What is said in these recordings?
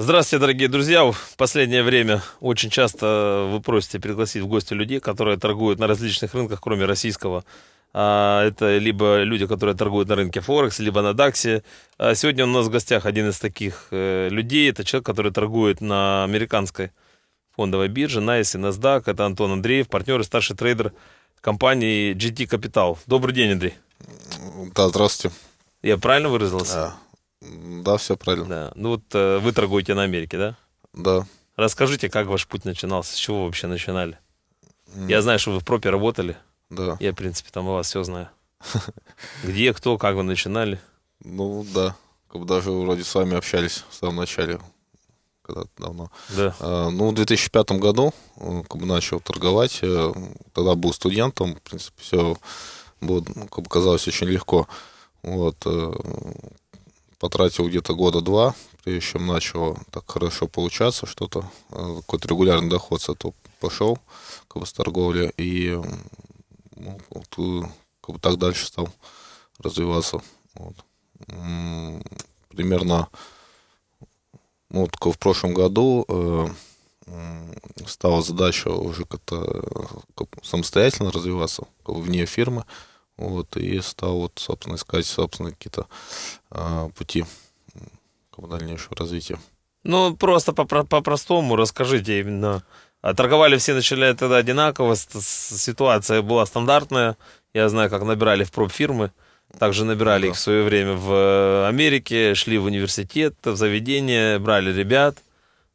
Здравствуйте, дорогие друзья. В последнее время очень часто вы просите пригласить в гости людей, которые торгуют на различных рынках, кроме российского. А, это либо люди, которые торгуют на рынке Форекс, либо на Даксе. А, сегодня у нас в гостях один из таких э, людей. Это человек, который торгует на американской фондовой бирже, на ICE, NASDAQ. Это Антон Андреев, партнер и старший трейдер компании GT Capital. Добрый день, Андрей. Да, здравствуйте. Я правильно выразился? Да. Да, все правильно. Да. Ну вот э, вы торгуете на Америке, да? Да. Расскажите, как ваш путь начинался, с чего вы вообще начинали? Mm. Я знаю, что вы в пропе работали. Да. Я, в принципе, там у вас все знаю. Где, кто, как вы начинали? Ну, да. Как бы даже вроде с вами общались в самом начале, когда-то давно. Да. А, ну, в 2005 году э, как бы начал торговать. Э, тогда был студентом, в принципе, все было, ну, как бы казалось, очень легко. Вот. Э, потратил где-то года два, прежде чем начало так хорошо получаться что-то, э, какой-то регулярный доход с этого пошел, как бы с торговли, и ну, вот, э, как бы так дальше стал развиваться. Вот. Примерно ну, только в прошлом году э, стала задача уже как-то э, как самостоятельно развиваться как бы вне фирмы. Вот, и стал, вот, собственно, искать собственно какие-то а, пути к дальнейшему развитию. Ну, просто по-простому по расскажите именно. А торговали все начали тогда одинаково, ситуация была стандартная. Я знаю, как набирали в проб фирмы. Также набирали да. их в свое время в э, Америке, шли в университет, в заведение, брали ребят,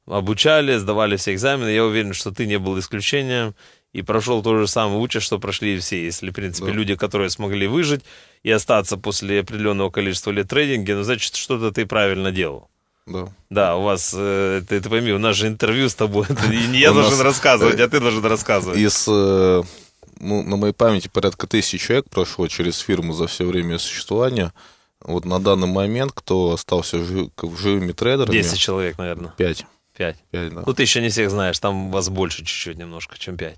обучали, сдавали все экзамены. Я уверен, что ты не был исключением и прошел то же самое участь, что прошли все. Если, в принципе, да. люди, которые смогли выжить и остаться после определенного количества лет трейдинге, ну, значит, что-то ты правильно делал. Да. Да, у вас, э, ты, ты пойми, у нас же интервью с тобой, это не я должен рассказывать, э, а ты должен рассказывать. Из, э, ну, на моей памяти порядка тысячи человек прошло через фирму за все время существования. Вот на данный момент, кто остался жив, живыми трейдерами... 10 человек, наверное. 5. 5. 5 да. Ну, ты еще не всех знаешь, там вас больше чуть-чуть немножко, чем 5.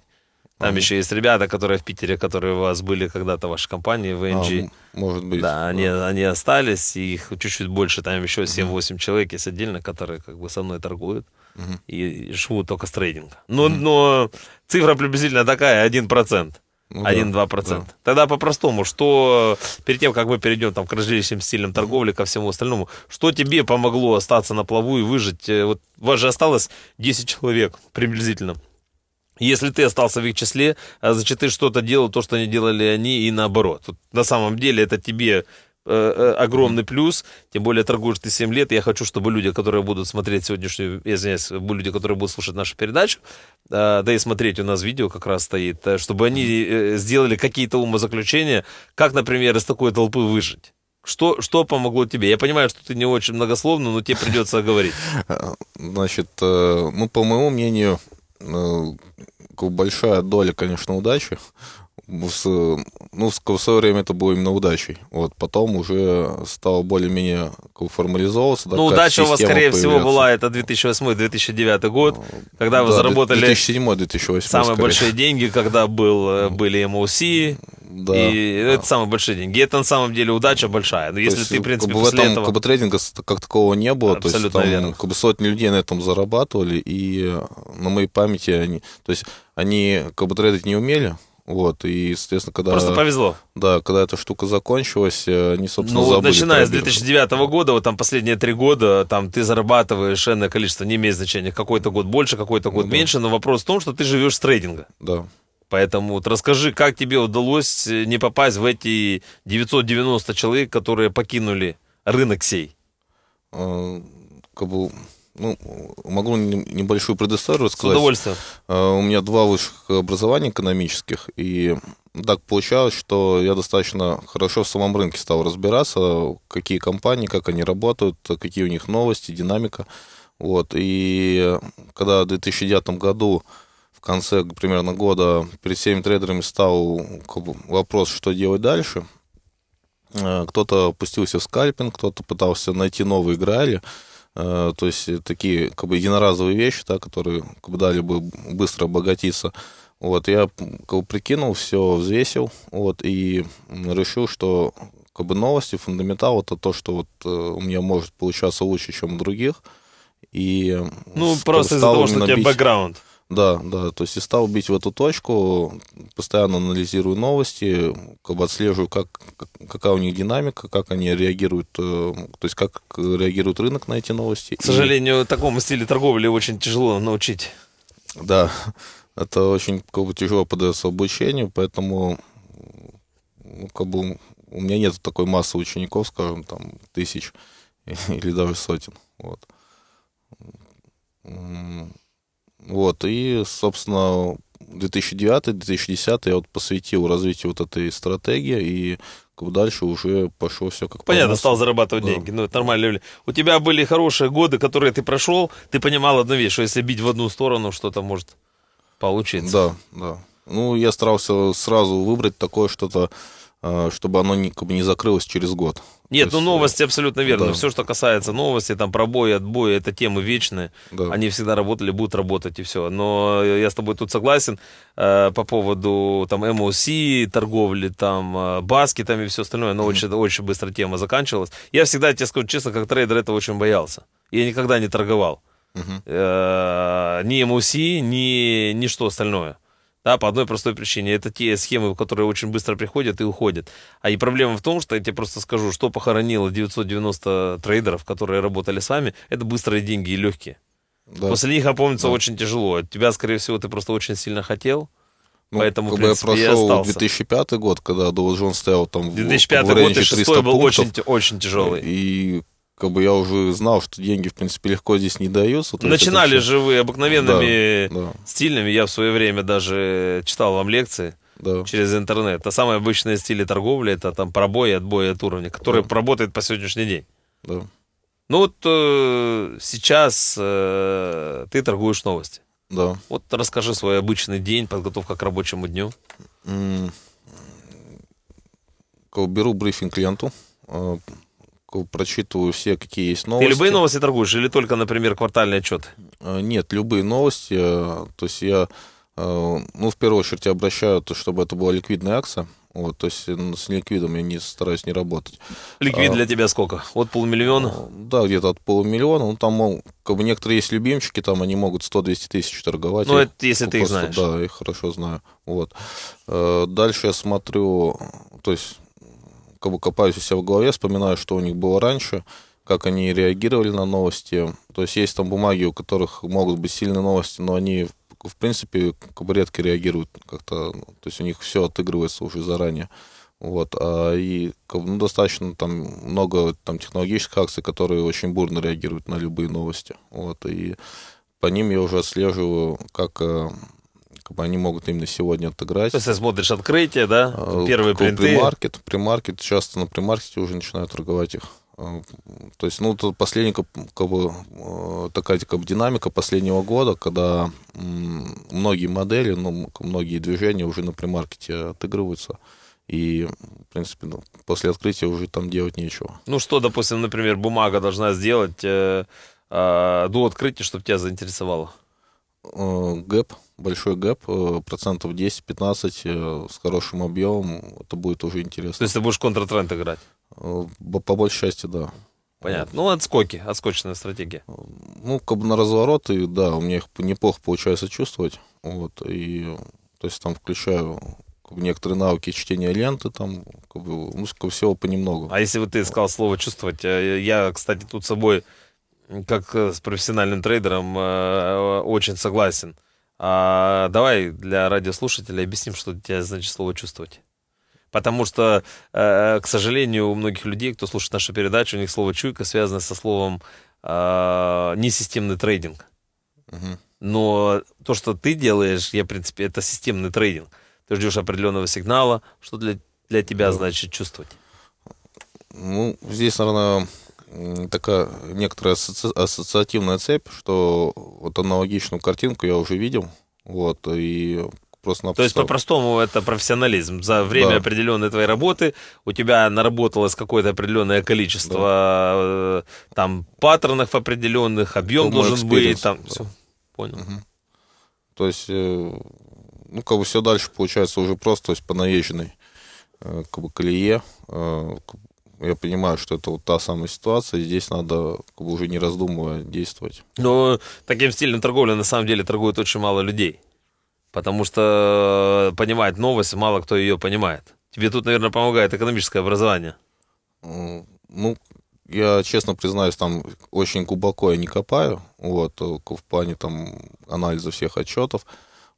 Там ага. еще есть ребята, которые в Питере, которые у вас были когда-то в вашей компании, в NG. А, может быть. Да, да. Они, они остались, и их чуть-чуть больше, там еще 7-8 угу. человек есть отдельно, которые как бы со мной торгуют. Угу. И живут только с трейдинга. Но, угу. но цифра приблизительно такая, 1%. Ну, 1-2%. Да, да. Тогда по-простому, что перед тем, как мы перейдем там, к различным стилям торговли, ко всему остальному, что тебе помогло остаться на плаву и выжить? Э, вот у вас же осталось 10 человек приблизительно. Если ты остался в их числе, а значит, ты что-то делал, то, что не делали они, и наоборот. Тут, на самом деле это тебе э, э, огромный плюс, тем более торгуешь ты 7 лет, и я хочу, чтобы люди, которые будут смотреть сегодняшнюю, я извиняюсь, люди, которые будут слушать нашу передачу, э, да и смотреть у нас видео как раз стоит, чтобы они сделали какие-то умозаключения, как, например, из такой толпы выжить. Что, что помогло тебе? Я понимаю, что ты не очень многословно, но тебе придется говорить. Значит, ну, по моему мнению, ну, большая доля, конечно, удачи с ну, в свое время это было именно удачей. Вот, потом уже стало более-менее формализовываться. Да, ну, удача у вас, скорее появляться. всего, была это 2008-2009 год, когда да, вы заработали 2007-2008, самые скорее. большие деньги, когда был, э, были MOC, эм да. И да. это самые большие деньги. это на самом деле удача большая. Но если есть, ты, в принципе, как бы после в этом этого... как бы трейдинга как такого не было. Абсолютно то есть, там, верно. Как бы сотни людей на этом зарабатывали, и на моей памяти они... То есть они как бы трейдить не умели, вот, и, естественно, когда... Просто повезло. Да, когда эта штука закончилась, э, они, собственно, Ну, вот начиная с 2009 года, вот там последние три года, там ты зарабатываешь энное количество, не имеет значения, какой-то год больше, какой-то год ну, меньше, да. но вопрос в том, что ты живешь с трейдинга. Да. Поэтому вот расскажи, как тебе удалось э, не попасть в эти 990 человек, которые покинули рынок сей? Э, как бы ну, могу небольшую предысторию сказать. С удовольствием. Э, у меня два высших образования экономических, и так получалось, что я достаточно хорошо в самом рынке стал разбираться, какие компании, как они работают, какие у них новости, динамика. Вот. И когда в 2009 году, в конце примерно года, перед всеми трейдерами стал вопрос, что делать дальше – Э, кто-то пустился в скальпинг, кто-то пытался найти новые грали, э, то есть такие как бы единоразовые вещи, да, которые как бы дали бы быстро обогатиться. Вот, я как бы, прикинул, все взвесил, вот, и решил, что как бы новости, фундаментал это то, что вот э, у меня может получаться лучше, чем у других. И ну, просто из-за того, что у тебя бэкграунд. Да, да, то есть и стал бить в эту точку, постоянно анализирую новости, как бы отслеживаю, как, какая у них динамика, как они реагируют, э, то есть как реагирует рынок на эти новости. К сожалению, и... такому стилю торговли очень тяжело научить. Да, это очень как бы, тяжело подается обучению, поэтому ну, как бы, у меня нет такой массы учеников, скажем, там, тысяч или даже сотен. Вот. Вот, и, собственно, 2009-2010 я вот посвятил развитию вот этой стратегии, и дальше уже пошло все как Понятно, по стал зарабатывать да. деньги. Ну, это нормально. У тебя были хорошие годы, которые ты прошел, ты понимал одну вещь, что если бить в одну сторону, что-то может получиться. Да, да. Ну, я старался сразу выбрать такое что-то, Э, чтобы оно не, как бы не закрылось через год. Нет, То ну есть, новости э, абсолютно верно. Да. Все, что касается новости, там пробои, отбои, это темы вечные. Да. Они всегда работали, будут работать и все. Но я с тобой тут согласен э, по поводу там MOC, торговли, там э, баски, там и все остальное. Но mm-hmm. очень, очень быстро тема заканчивалась. Я всегда, тебе скажу честно, как трейдер этого очень боялся. Я никогда не торговал. Uh-huh. ни MOC, ни, ни что остальное. Да, по одной простой причине. Это те схемы, которые очень быстро приходят и уходят. А и проблема в том, что я тебе просто скажу, что похоронило 990 трейдеров, которые работали с вами, это быстрые деньги и легкие. Да. После них опомниться да. очень тяжело. тебя, скорее всего, ты просто очень сильно хотел. Ну, Поэтому, когда принципе, я прошел 2005 год, когда Dow Jones стоял там 2005 в, в год и 6 был очень, очень тяжелый. И как бы я уже знал, что деньги, в принципе, легко здесь не даются. Начинали все... же вы обыкновенными да, да. стилями. Я в свое время даже читал вам лекции да. через интернет. Это самые обычные стили торговли, это там пробои, отбои от уровня, которые да. работают по сегодняшний день. Да. Ну вот э, сейчас э, ты торгуешь новости. Да. Вот расскажи свой обычный день, подготовка к рабочему дню. Mm. Беру брифинг клиенту а, прочитываю все, какие есть новости. Ты любые новости торгуешь или только, например, квартальный отчет? Э, нет, любые новости. Э, то есть я, э, ну, в первую очередь, обращаю, то, чтобы это была ликвидная акция. Вот, то есть ну, с ликвидом я не стараюсь не работать. Ликвид а, для а, тебя сколько? От полумиллиона? Да, где-то от полумиллиона. Ну, там, мол, как бы некоторые есть любимчики, там они могут 100-200 тысяч торговать. Ну, это если ты их знаешь. Да, я их хорошо знаю. Вот. Дальше я смотрю, то есть как бы копаюсь у себя в голове, вспоминаю, что у них было раньше, как они реагировали на новости. То есть есть там бумаги, у которых могут быть сильные новости, но они, в принципе, как бы редко реагируют как-то. Ну, то есть у них все отыгрывается уже заранее. Вот, а, и ну, достаточно там много там, технологических акций, которые очень бурно реагируют на любые новости. Вот, и по ним я уже отслеживаю, как э, как бы они могут именно сегодня отыграть. То есть ты смотришь открытие, да? Э, Первые принты. Примаркет. Примаркет. Часто на примаркете уже начинают торговать их. Э, то есть, ну, тут последняя как бы, э, такая как бы, динамика последнего года, когда многие модели, ну, многие движения уже на примаркете отыгрываются. И, в принципе, ну, после открытия уже там делать нечего. Ну, что, допустим, например, бумага должна сделать э, э, до открытия, чтобы тебя заинтересовало? Э, гэп большой гэп, э, процентов 10-15 э, с хорошим объемом, это будет уже интересно. То есть ты будешь контратренд играть? Э, по большей части, да. Понятно. Ну, отскоки, отскочная стратегия. Ну, как бы на развороты, да, у меня их неплохо получается чувствовать. Вот, и, то есть, там включаю как бы, некоторые навыки чтения ленты, там, как бы, ну, как бы всего понемногу. А если вот ты сказал слово «чувствовать», я, кстати, тут с собой, как с профессиональным трейдером, очень согласен – а, давай для радиослушателей объясним, что тебе значит слово «чувствовать». Потому что, э, э, к сожалению, у многих людей, кто слушает нашу передачу, у них слово «чуйка» связано со словом а, «несистемный трейдинг». Угу. Но то, что ты делаешь, я, в принципе, это системный трейдинг. Ты ждешь определенного сигнала, что для, для тебя ну, значит чувствовать. Ну, здесь, наверное, такая некоторая асоци... ассоциативная цепь, что вот аналогичную картинку я уже видел. Вот, и просто То есть по-простому это профессионализм. За время да. определенной твоей работы у тебя наработалось какое-то определенное количество да. Э, там паттернов определенных, объем Думаю, должен быть. Там, да. Все, понял. Угу. То есть, э, ну, как бы все дальше получается уже просто, то есть по наезженной э, как бы колее, я понимаю, что это вот та самая ситуация, здесь надо как бы, уже не раздумывая действовать. Но таким стилем торговли на самом деле торгует очень мало людей, потому что э, понимает новость, мало кто ее понимает. Тебе тут, наверное, помогает экономическое образование. Ну, я честно признаюсь, там очень глубоко я не копаю, вот, э, в плане там анализа всех отчетов.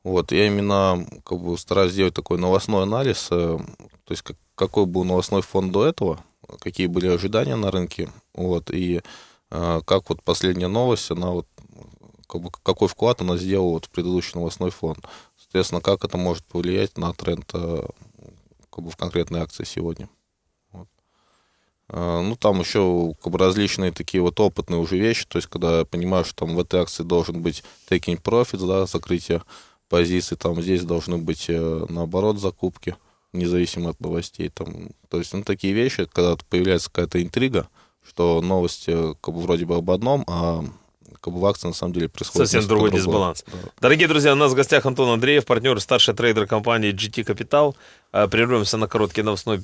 Вот, я именно как бы стараюсь сделать такой новостной анализ, э, то есть как, какой был новостной фон до этого, какие были ожидания на рынке, вот, и э, как вот последняя новость, она вот, как бы, какой вклад она сделала вот в предыдущий новостной фон. Соответственно, как это может повлиять на тренд э, как бы в конкретной акции сегодня. Вот. Э, ну, там еще как бы, различные такие вот опытные уже вещи, то есть, когда я понимаю, что там в этой акции должен быть taking profit, да, закрытие позиции, там здесь должны быть, э, наоборот, закупки – независимо от новостей. Там, то есть, ну, такие вещи, когда появляется какая-то интрига, что новости э, как бы вроде бы об одном, а как бы в акции на самом деле происходит. Совсем другой другого. дисбаланс. Да. Дорогие друзья, у нас в гостях Антон Андреев, партнер, старший трейдер компании GT Capital. Э, прервемся на короткий новостной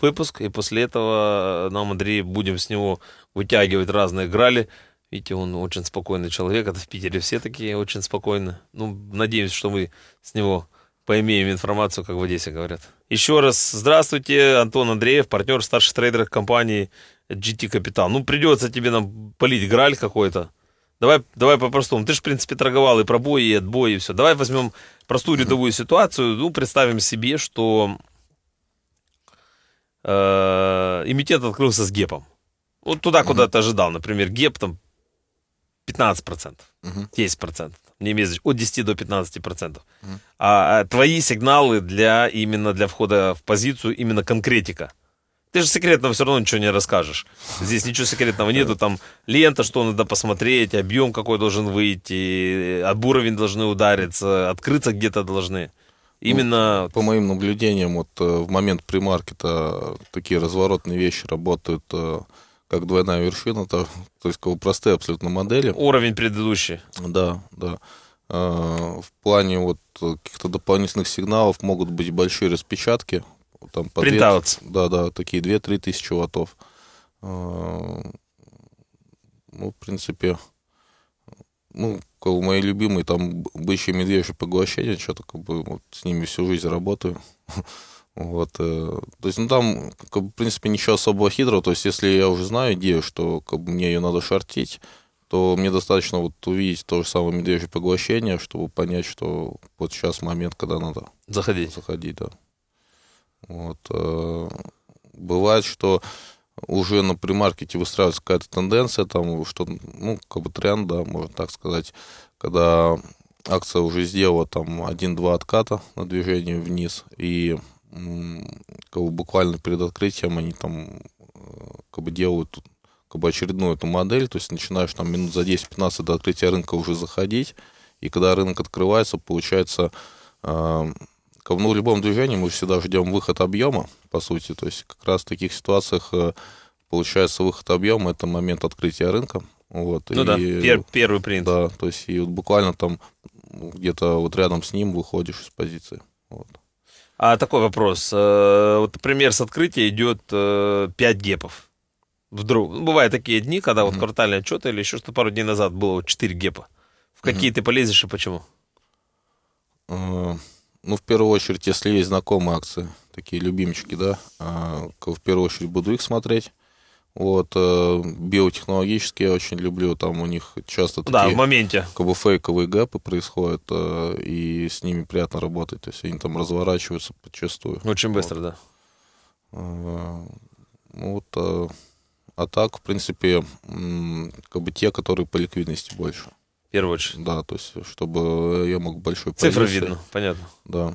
выпуск, и после этого э, нам, Андрей, будем с него вытягивать разные грали. Видите, он очень спокойный человек, это в Питере все такие очень спокойно. Ну, надеемся, что мы с него поимеем информацию, как в Одессе говорят. Еще раз здравствуйте, Антон Андреев, партнер старший трейдер компании GT Capital. Ну, придется тебе нам полить граль какой-то. Давай, давай по-простому. Ты же, в принципе, торговал и пробой, и отбой, и все. Давай возьмем простую рядовую ситуацию. Ну, представим себе, что э, имитет открылся с гепом. Вот туда, куда ты ожидал. Например, геп там 15%, 10% не визочка, от 10 до 15 процентов. Mm. А, твои сигналы для именно для входа в позицию именно конкретика. Ты же секретного все равно ничего не расскажешь. Здесь ничего секретного нету. Там лента, что надо посмотреть, объем какой должен выйти, об уровень должны удариться, открыться где-то должны. Ну, именно... Ну, по моим наблюдениям, вот э, в момент примаркета такие разворотные вещи работают э, как двойная вершина, то, то есть простые абсолютно модели. Уровень предыдущий. Да, да. Э, в плане вот каких-то дополнительных сигналов могут быть большие распечатки. Там по Printouts. да, да, такие 2-3 тысячи ваттов. Э, ну, в принципе, ну, как бы мои любимые, там бычьи медвежьи поглощения, что-то как бы вот с ними всю жизнь работаю. Вот, э, то есть, ну там, как в принципе, ничего особого хитрого. То есть, если я уже знаю идею, что как мне ее надо шортить, то мне достаточно вот увидеть то же самое медвежье поглощение, чтобы понять, что вот сейчас момент, когда надо заходить. Заходить, да. Вот. Э, бывает, что уже на премаркете выстраивается какая-то тенденция, там, что, ну, как бы тренд, да, можно так сказать, когда акция уже сделала там 1-2 отката на движение вниз, и как бы буквально перед открытием они там э, как бы делают как бы очередную эту модель, то есть начинаешь там минут за 10-15 до открытия рынка уже заходить, и когда рынок открывается, получается, э, ну, в любом движении мы всегда ждем выход объема, по сути, то есть как раз в таких ситуациях э, получается выход объема, это момент открытия рынка, вот. Ну и, да, пер, первый принцип. Да, то есть и вот буквально там где-то вот рядом с ним выходишь из позиции. Вот. А такой вопрос. Э, вот, например, с открытия идет 5 э, гепов Вдруг. Ну, бывают такие дни, когда вот mm-hmm. квартальные отчеты или еще что то пару дней назад было вот 4 гепа. В какие mm-hmm. ты полезешь и почему? Э, ну, в первую очередь, если есть знакомые акции, такие любимчики, да, в первую очередь буду их смотреть. Вот, э, биотехнологические я очень люблю, там у них часто такие... Да, в моменте. Как бы фейковые гэпы происходят, э, и с ними приятно работать, то есть они там разворачиваются подчастую. Очень быстро, да. Э, ну вот, а так, в принципе, как бы те, которые по ликвидности больше. В первую очередь. Да, то есть, чтобы я мог большой... Цифры видно, понятно. Да.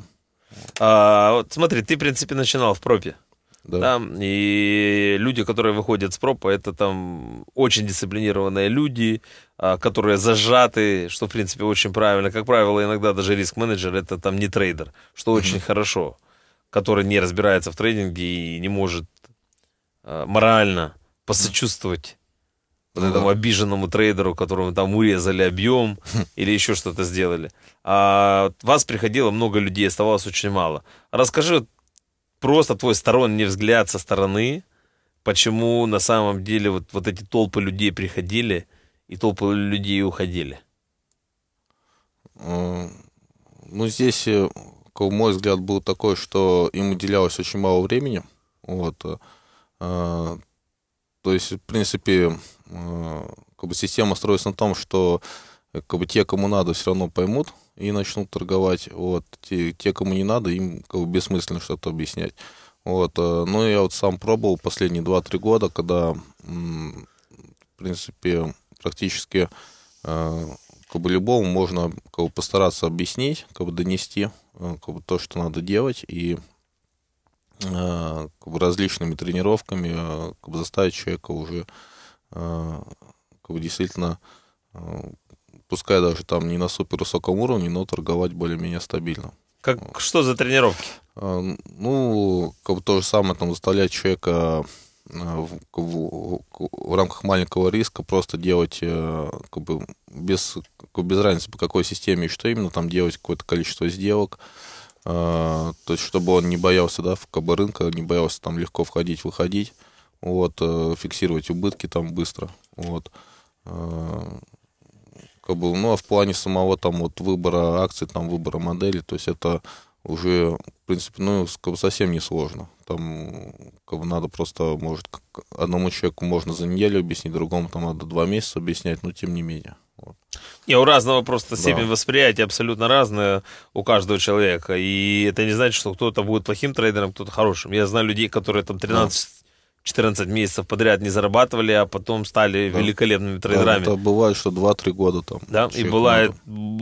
А, вот смотри, ты, в принципе, начинал в пропе. Да. Там, и люди, которые выходят с пропа, это там очень дисциплинированные люди, а, которые зажаты, что, в принципе, очень правильно. Как правило, иногда даже риск-менеджер это там не трейдер, что очень хорошо, который не разбирается в трейдинге и не может а, морально посочувствовать вот этому обиженному трейдеру, которому там урезали объем хм. или еще что-то сделали. А вас приходило много людей, оставалось очень мало. Расскажи просто твой сторонний взгляд со стороны, почему на самом деле вот, вот эти толпы людей приходили и толпы людей уходили? Ну, здесь, э, мой взгляд, был такой, что им уделялось очень мало времени. Вот. Э, а, то есть, в принципе, э, как бы система строится на том, что как бы те, кому надо, все равно поймут и начнут торговать. Вот. Те, те кому не надо, им как бы бессмысленно что-то объяснять. Вот. Э, ну, я вот сам пробовал последние 2-3 года, когда, в принципе, практически э, как бы любому можно как бы, постараться объяснить, как бы донести э, как бы, то, что надо делать, и как бы, различными тренировками как бы, заставить человека уже как бы, действительно пускай даже там не на супер высоком уровне, но торговать более-менее стабильно. Как, что за тренировки? А, ну, как бы то же самое, там, заставлять человека э, в, в, в рамках маленького риска просто делать э, как бы без, как без разницы по какой системе и что именно, там делать какое-то количество сделок, а, то есть чтобы он не боялся, да, в как рынка, не боялся там легко входить, выходить, вот, э, фиксировать убытки там быстро, вот. А, как бы, ну, а в плане самого там вот выбора акций, там выбора модели, то есть это уже, в принципе, ну, как бы совсем не сложно. Там как бы надо просто, может, одному человеку можно за неделю объяснить, другому там надо два месяца объяснять, но тем не менее. Вот. И у разного просто степень да. восприятия абсолютно разная у каждого человека. И это не значит, что кто-то будет плохим трейдером, кто-то хорошим. Я знаю людей, которые там 13 14 месяцев подряд не зарабатывали, а потом стали да. великолепными ну, трейдерами. Да, это бывает, что 2-3 года там. Да, и бывает,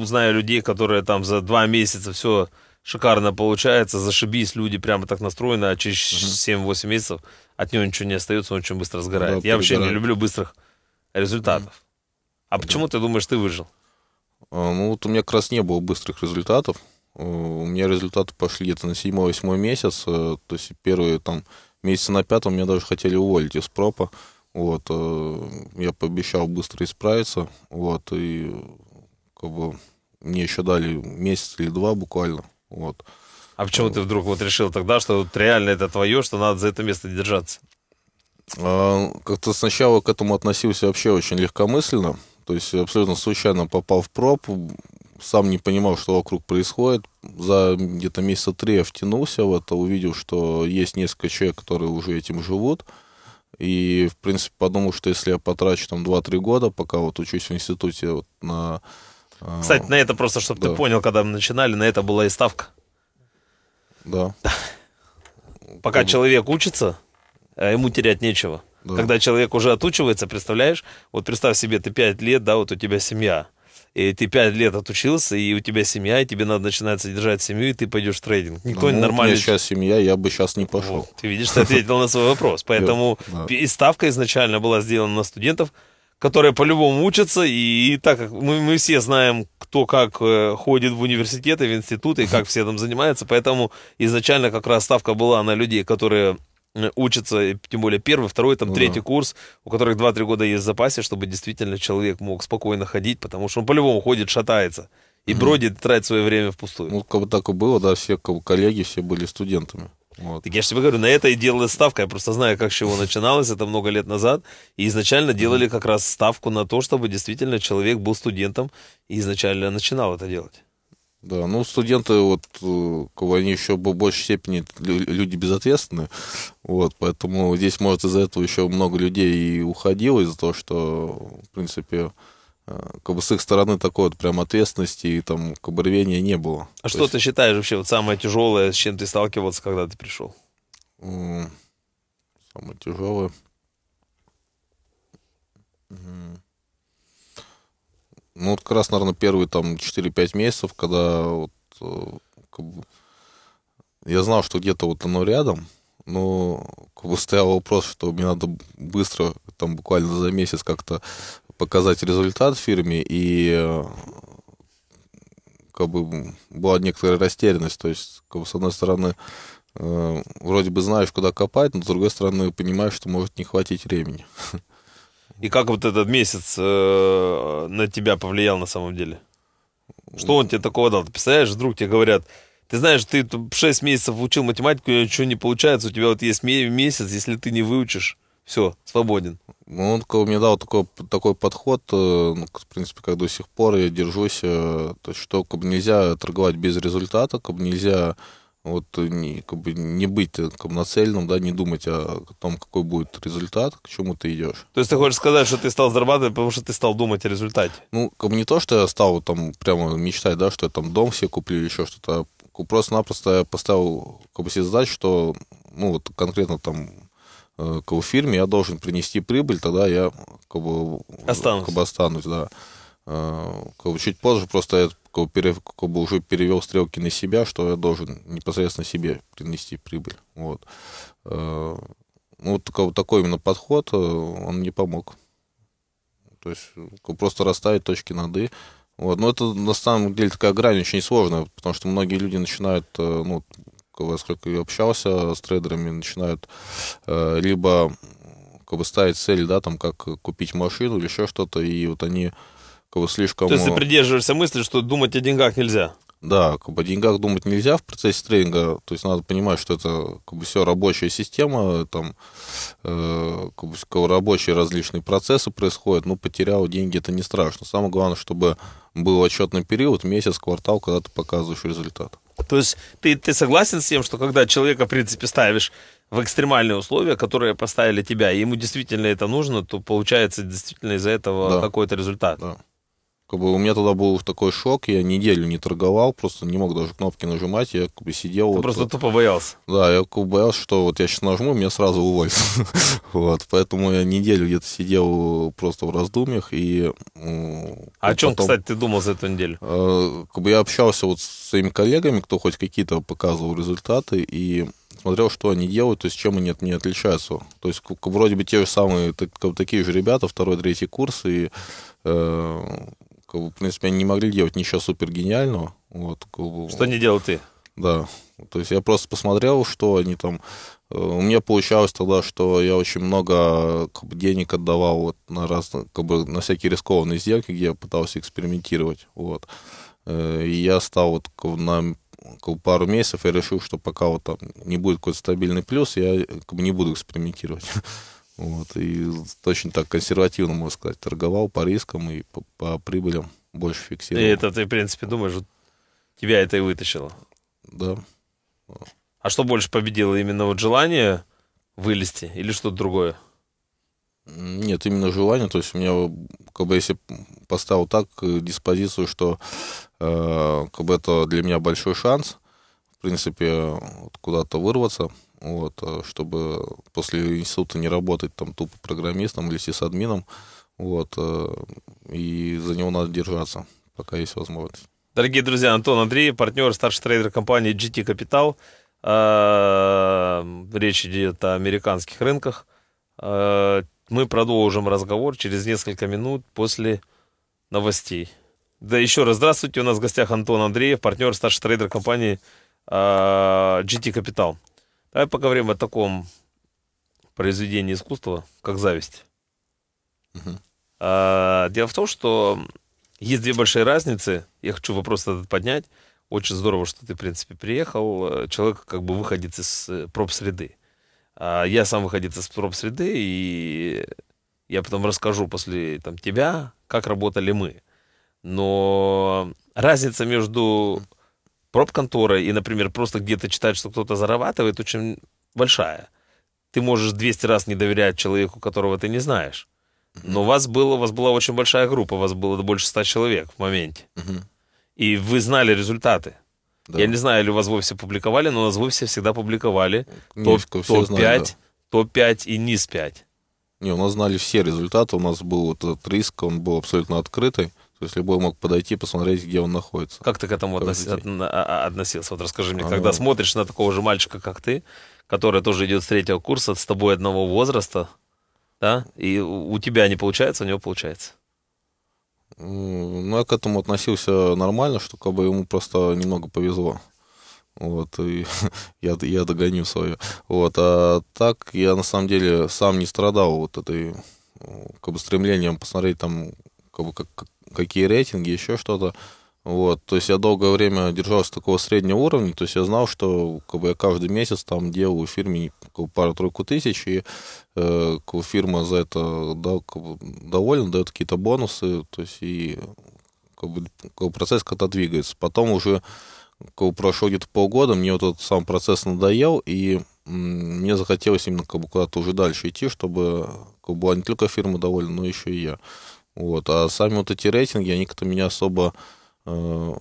знаю людей, которые там за 2 месяца все шикарно получается, зашибись, люди прямо так настроены, а через угу. 7-8 месяцев от него ничего не остается, он очень быстро сгорает. Да, Я вообще не люблю быстрых результатов. Угу. А да. почему ты думаешь, ты выжил? А, ну, вот у меня как раз не было быстрых результатов. Э, у меня результаты пошли где-то на 7-8 месяц, э, то есть первые там месяца на пятом меня даже хотели уволить из пропа. Вот, э, я пообещал быстро исправиться, вот, и как бы мне еще дали месяц или два буквально, вот. А почему ты вдруг вот решил тогда, что вот реально это твое, что надо за это место держаться? А, Как-то сначала к этому относился вообще очень легкомысленно, то есть абсолютно случайно попал в проп, сам не понимал, что вокруг происходит. За где-то месяца три я втянулся в это, увидел, что есть несколько человек, которые уже этим живут. И, в принципе, подумал, что если я потрачу там 2-3 года, пока вот учусь в институте вот, на... А, Кстати, на это просто, чтобы да. ты понял, когда мы начинали, на это была и ставка. Да. Пока человек учится, а ему терять нечего. Да. Когда человек уже отучивается, представляешь, вот представь себе, ты 5 лет, да, вот у тебя семья, и ты пять лет отучился, и у тебя семья, и тебе надо начинать содержать семью, и ты пойдешь в трейдинг. Никто ну, не нормально. У меня сейчас семья, я бы сейчас не пошел. Вот, ты видишь, ты ответил на свой вопрос. Поэтому и ставка изначально была сделана на студентов, которые по-любому учатся, и так как мы, мы все знаем, кто как э, ходит в университеты, в институты, и как все там занимаются, поэтому изначально как раз ставка была на людей, которые Э, учатся, тем более первый, второй, там, ну, третий да. курс, у которых 2-3 года есть в запасе, чтобы действительно человек мог спокойно ходить, потому что он по-любому ходит, шатается и угу. бродит, тратит свое время впустую. Ну, как бы так и было, да, все как бы, коллеги, все были студентами. Вот. Так я же тебе говорю, на это и делали ставка. Я просто знаю, как с чего начиналось, это много лет назад. И изначально делали как раз ставку на то, чтобы действительно человек был студентом и изначально начинал это делать. Да, ну студенты, вот, э, они еще в большей степени люди безответственные, вот, поэтому здесь, может, из-за этого еще много людей и уходило, из-за того, что, в принципе, э, как бы с их стороны такой вот прям ответственности и там как бы рвения не было. А То что есть... ты считаешь вообще вот самое тяжелое, с чем ты сталкивался, когда ты пришел? Самое тяжелое. Ну, вот как раз, наверное, первые там 4-5 месяцев, когда вот, э, как бы, я знал, что где-то вот оно рядом, но как бы стоял вопрос, что мне надо быстро, там буквально за месяц как-то показать результат в фирме, и э, как бы была некоторая растерянность, то есть, как бы, с одной стороны, э, вроде бы знаешь, куда копать, но с другой стороны, понимаешь, что может не хватить времени. И как вот этот месяц э, на тебя повлиял на самом деле? Что он тебе такого дал? Ты представляешь, вдруг тебе говорят, ты знаешь, ты 6 месяцев учил математику, и ничего не получается, у тебя вот есть месяц, если ты не выучишь, все, свободен. Ну, он мне дал такой, такой подход, э, ну, в принципе, как до сих пор я держусь, э, то, есть что как бы нельзя торговать без результата, как бы нельзя вот э, не, как бы не быть как, нацеленным, да, не думать о том, какой будет результат, к чему ты идешь. То есть ты хочешь сказать, что ты стал зарабатывать, потому что ты стал думать о результате? Ну, как бы не то, что я стал там прямо мечтать, да, что я там дом себе куплю или еще что-то. А просто-напросто я поставил как бы себе задачу, что ну вот конкретно там как э, бы, в фирме я должен принести прибыль, тогда я как бы останусь, как бы, останусь да. Э, как Чуть позже просто я как бы уже перевел стрелки на себя, что я должен непосредственно себе принести прибыль. Вот. Э, ну, вот такой именно подход, э, он не помог. То есть просто расставить точки над «и». Вот. Но это на самом деле такая грань очень сложная, потому что многие люди начинают, ну, сколько я общался с трейдерами, начинают либо как бы ставить цель, да, там, как купить машину или еще что-то, и вот они как бы слишком... То есть ты э, придерживаешься мысли, что думать о деньгах нельзя? Да, как бы о деньгах думать нельзя в процессе тренинга, то есть надо понимать, что это как бы все рабочая система, там э, как бы, рабочие различные процессы происходят, но ну, потерял деньги это не страшно. Самое главное, чтобы был отчетный период, месяц, квартал, когда ты показываешь результат. То есть ты, ты согласен с тем, что когда человека, в принципе, ставишь в экстремальные условия, которые поставили тебя, и ему действительно это нужно, то получается действительно из-за этого да. какой-то результат. Да. Как бы у меня тогда был такой шок, я неделю не торговал, просто не мог даже кнопки нажимать, я как бы сидел... Ты вот, просто тупо боялся. Да, я как бы боялся, что вот я сейчас нажму, меня сразу уволят. вот, поэтому я неделю где-то сидел просто в раздумьях и... Ну, а о чем, потом, кстати, ты думал за эту неделю? Э, как бы я общался вот с своими коллегами, кто хоть какие-то показывал результаты, и смотрел, что они делают, то есть чем они от меня отличаются. То есть вроде бы те же самые, так, такие же ребята, второй, третий курс, и э, как бы, в ну, принципе, они не могли делать ничего супер гениального. Вот, как бы, что не делал ты? Да. То есть я просто посмотрел, что они там... Э, у меня получалось тогда, что я очень много как бы, денег отдавал вот, на, раз, как бы, на всякие рискованные сделки, где я пытался экспериментировать. Вот. Э, и я стал вот на пару месяцев я решил, что пока вот там не будет какой-то стабильный плюс, я как бы не буду экспериментировать. Вот, и точно так консервативно, можно сказать, торговал по рискам и по, по прибылям больше фиксировал. И это ты, в принципе, думаешь, тебя это и вытащило? Да. А что больше победило? Именно вот желание вылезти или что-то другое? Нет, именно желание. То есть у меня, как бы, если поставил так э, диспозицию, что э, как бы это для меня большой шанс, в принципе, вот куда-то вырваться, вот, э, чтобы после института не работать там тупо программистом или сисадмином, вот, э, и за него надо держаться, пока есть возможность. Дорогие друзья, Антон Андрей, партнер, старший трейдер компании GT Capital. Э, речь идет о американских рынках. Мы продолжим разговор через несколько минут после новостей. Да еще раз здравствуйте, у нас в гостях Антон Андреев, партнер, старший трейдер компании GT Capital. Давай поговорим о таком произведении искусства, как зависть. Угу. А, дело в том, что есть две большие разницы. Я хочу вопрос этот поднять. Очень здорово, что ты, в принципе, приехал. Человек как бы выходит из э, проб-среды. А я сам выходец из проб-среды, и я потом расскажу после там, тебя, как работали мы. Но разница между проб-конторы и, например, просто где-то читать, что кто-то зарабатывает, очень большая. Ты можешь 200 раз не доверять человеку, которого ты не знаешь. Но у вас, было, у вас была очень большая группа, у вас было больше 100 человек в моменте. Угу. И вы знали результаты. Да. Я не знаю, или у вас вовсе публиковали, но у нас вовсе всегда публиковали топ-5, топ да. топ и низ 5. Не, у нас знали все результаты, у нас был этот риск, он был абсолютно открытый. То есть любой мог подойти, посмотреть, где он находится. Как ты к этому относ... А, а, относился? Вот расскажи мне, а, когда ну... смотришь на такого же мальчика, как ты, который тоже идет с третьего курса, с тобой одного возраста, да, и у тебя не получается, у него получается. Ну, я к этому относился нормально, что как бы ему просто немного повезло. Вот, и я, я догоню свое. Вот, а так я на самом деле сам не страдал вот этой ну, как бы стремлением посмотреть там как бы как, какие рейтинги, еще что-то. Вот, то есть я долгое время держался такого среднего уровня, то есть я знал, что как бы, я каждый месяц там делаю фирме как бы, пару-тройку тысяч, и э, как бы, фирма за это да, как бы, довольна, дает какие-то бонусы, то есть и как бы, как бы, процесс как-то двигается. Потом уже как бы, прошло где-то полгода, мне вот этот сам процесс надоел, и мне захотелось именно как бы, куда-то уже дальше идти, чтобы как бы, была не только фирма довольна, но еще и я. Вот. А сами вот эти рейтинги, они как-то меня особо э,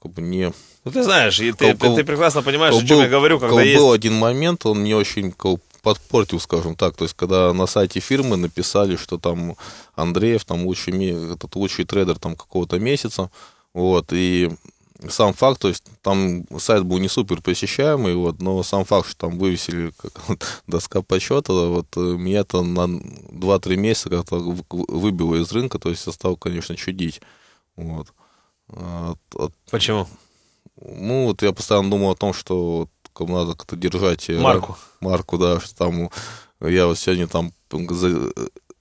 как бы не... Ну, ты знаешь, и ты, кол, ты, ты прекрасно понимаешь, о чем был, я говорю, когда есть... Был один момент, он мне очень кол, подпортил, скажем так. То есть, когда на сайте фирмы написали, что там Андреев там лучший, этот лучший трейдер там какого-то месяца, вот, и сам факт, то есть там сайт был не супер посещаемый, вот, но сам факт, что там вывесили как, доска подсчета, вот э, меня это на 2-3 месяца как-то выбило из рынка, то есть я стал, конечно, чудить. Вот. От, от... Почему? Ну, вот я постоянно думал о том, что вот, надо как-то держать... Э, Марку. Марку, да, что там я вот сегодня там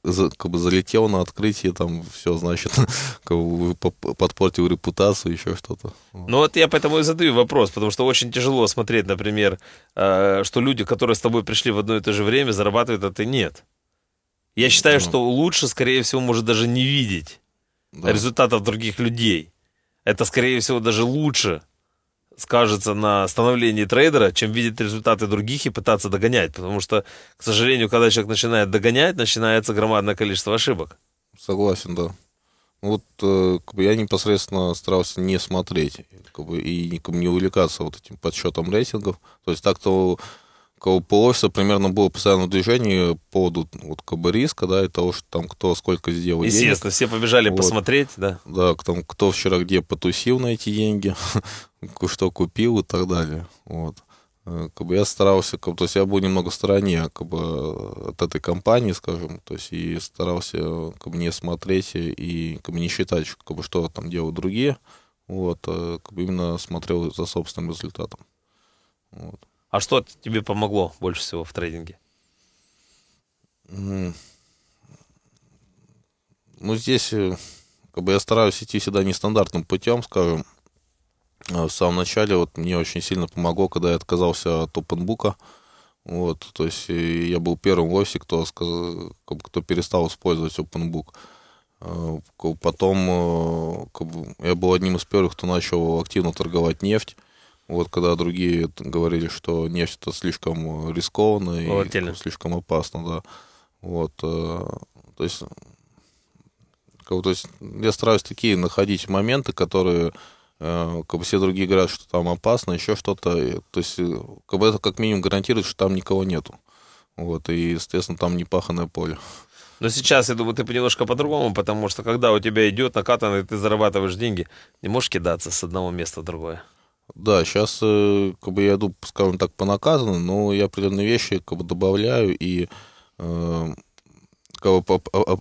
как бы залетел на открытие, там все, значит, как бы подпортил репутацию, еще что-то. Ну вот я поэтому и задаю вопрос, потому что очень тяжело смотреть, например, а, что люди, которые с тобой пришли в одно и то же время, зарабатывают, а ты нет. Я считаю, да. Ну. что лучше, скорее всего, может даже не видеть да. результатов других людей. Это, скорее всего, даже лучше, скажется на становлении трейдера, чем видеть результаты других и пытаться догонять. Потому что, к сожалению, когда человек начинает догонять, начинается громадное количество ошибок. Согласен, да. Ну вот э, как бы, я непосредственно старался не смотреть как бы, и как бы, не увлекаться вот этим подсчетом рейтингов. То есть так-то ПО примерно было постоянно движение по поводу ну, вот кабариска, да, и того, что там кто сколько сделал Естественно, денег. все побежали вот. посмотреть, да. Да, там кто вчера где потусил на эти деньги, что купил и так далее, вот. Э, как бы я старался, как то есть я был немного в стороне как бы, от этой компании, скажем, то есть и старался как бы, не смотреть и как бы, не считать, как бы, что там делают другие, вот, а, как бы, именно смотрел за собственным результатом. Вот. А что тебе помогло больше всего в трейдинге? Ну, здесь э, как бы я стараюсь идти всегда нестандартным путем, скажем. А в самом начале вот мне очень сильно помогло, когда я отказался от опенбука. Вот, то есть э, я был первым в офисе, кто, как бы, кто перестал использовать OpenBook. А, потом э, как бы, я был одним из первых, кто начал активно торговать нефть. Вот когда другие говорили, что нефть это слишком рискованно Волатильно. и слишком опасно, да. Вот, э, то есть, как, то есть я стараюсь такие находить моменты, которые э, как бы все другие говорят, что там опасно, еще что-то. То есть э, как бы это как минимум гарантирует, что там никого нету. Вот, и, естественно, там не паханное поле. Но сейчас, я думаю, ты немножко по-другому, потому что когда у тебя идет накатанный, ты зарабатываешь деньги, не можешь кидаться с одного места в другое. Да, сейчас э, как бы я иду, скажем так, по наказанному, но я определенные вещи как бы добавляю и э, как бы,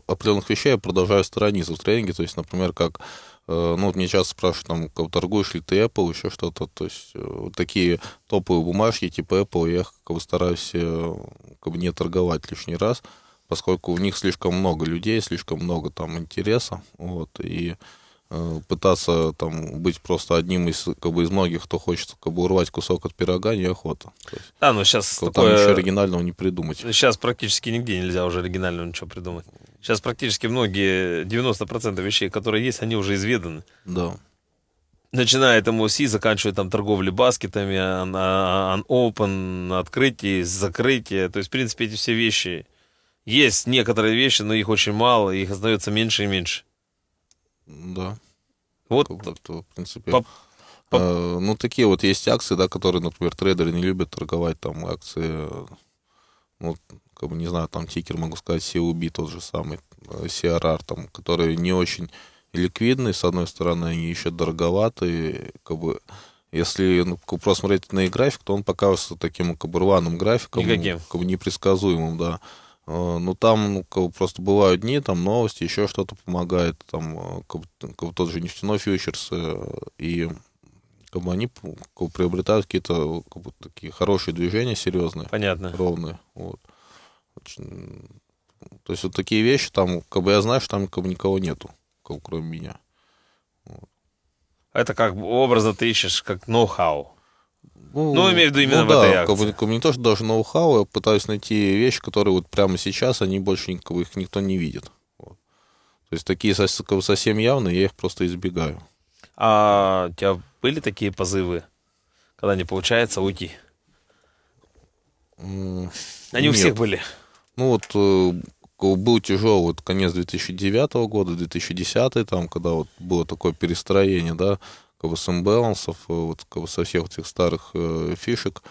определенных вещей я продолжаю сторониться в тренинге. То есть, например, как э, ну, мне часто спрашивают, там, как, торгуешь ли ты Apple, еще что-то. То есть, вот такие топовые бумажки типа Apple я как бы, стараюсь как бы, не торговать лишний раз, поскольку в них слишком много людей, слишком много там интереса. Вот, и Э, пытаться там быть просто одним из как бы из многих, кто хочет как бы урвать кусок от пирога, неохота. То есть, да, но ну, сейчас такое... там еще оригинального не придумать. Сейчас практически нигде нельзя уже оригинального ничего придумать. Сейчас практически многие 90% вещей, которые есть, они уже изведаны. Да. Начиная от MOC, эм заканчивая там торговлей баскетами, on-open, а, а, а, открытие, закрытие. То есть, в принципе, эти все вещи. Есть некоторые вещи, но их очень мало, их остается меньше и меньше. Да. Вот. Как-то, в принципе. По... По... Э, ну, такие вот есть акции, да, которые, например, трейдеры не любят торговать, там, акции, ну, как бы, не знаю, там, тикер, могу сказать, CUB тот же самый, CRR, э, там, которые не очень ликвидные, с одной стороны, они еще дороговаты, как бы, если ну, посмотреть на их график, то он покажется таким как бы, рваным графиком, Никаким. как бы непредсказуемым, да. Э, ну, там ну, как бы просто бывают дни, там новости, еще что-то помогает, там как бы, как бы тот же нефтяной фьючерс, э, и как бы они как бы, приобретают какие-то как бы, такие хорошие движения, серьезные. Понятно. Ровные. Вот. Очень... То есть вот такие вещи, там, как бы я знаю, что там как бы никого нету, как бы, кроме меня. Вот. Это как образа ты ищешь, как ноу-хау. Ну, ну имею в виду именно ну, в да, этой акции. Как бы, не то, что даже ноу-хау, я пытаюсь найти вещи, которые вот прямо сейчас, они больше никого их никто не видит. Вот. То есть такие совсем явные, я их просто избегаю. А у тебя были такие позывы, когда не получается уйти? Они Нет. у всех были. Ну вот э, был тяжелый вот конец 2009 года, 2010, там, когда вот было такое перестроение, да, как бы, имбалансов, э, вот, как со всех этих старых э, фишек